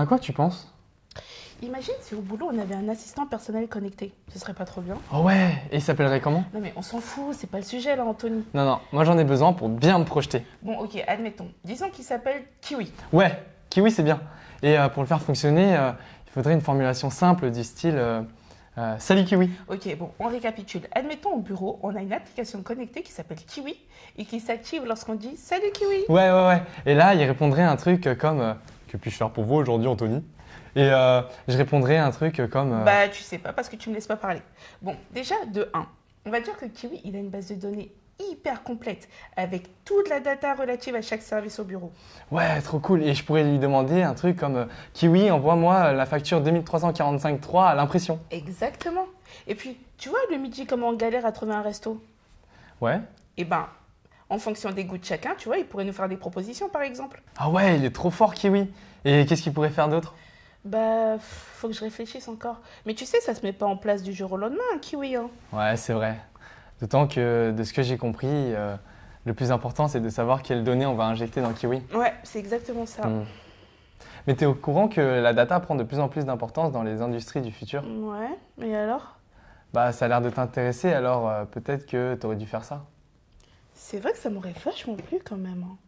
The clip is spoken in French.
À quoi tu penses Imagine si au boulot on avait un assistant personnel connecté, ce serait pas trop bien. Oh ouais, et il s'appellerait comment Non mais on s'en fout, c'est pas le sujet là Anthony. Non non, moi j'en ai besoin pour bien me projeter. Bon ok, admettons, disons qu'il s'appelle Kiwi. Ouais, Kiwi c'est bien. Et euh, pour le faire fonctionner, euh, il faudrait une formulation simple du style euh, Salut Kiwi. Ok, bon, on récapitule. Admettons au bureau, on a une application connectée qui s'appelle Kiwi et qui s'active lorsqu'on dit Salut Kiwi. Ouais ouais ouais, et là il répondrait un truc comme que puis-je faire pour vous aujourd'hui, Anthony Et euh, je répondrai à un truc comme. Euh, bah, tu sais pas, parce que tu me laisses pas parler. Bon, déjà, de 1, on va dire que Kiwi, il a une base de données hyper complète avec toute la data relative à chaque service au bureau. Ouais, trop cool. Et je pourrais lui demander un truc comme euh, Kiwi, envoie-moi la facture 2345.3 à l'impression. Exactement. Et puis, tu vois le midi comment on galère à trouver un resto Ouais. et eh ben, en fonction des goûts de chacun, tu vois, il pourrait nous faire des propositions, par exemple. Ah ouais, il est trop fort, Kiwi. Et qu'est-ce qu'il pourrait faire d'autre Bah, faut que je réfléchisse encore. Mais tu sais, ça se met pas en place du jour au lendemain, un Kiwi. Hein. Ouais, c'est vrai. D'autant que, de ce que j'ai compris, euh, le plus important, c'est de savoir quelles données on va injecter dans Kiwi. Ouais, c'est exactement ça. Hmm. Mais tu es au courant que la data prend de plus en plus d'importance dans les industries du futur Ouais, et alors Bah, ça a l'air de t'intéresser, alors euh, peut-être que tu aurais dû faire ça. C'est vrai que ça m'aurait vachement plu quand même. Hein.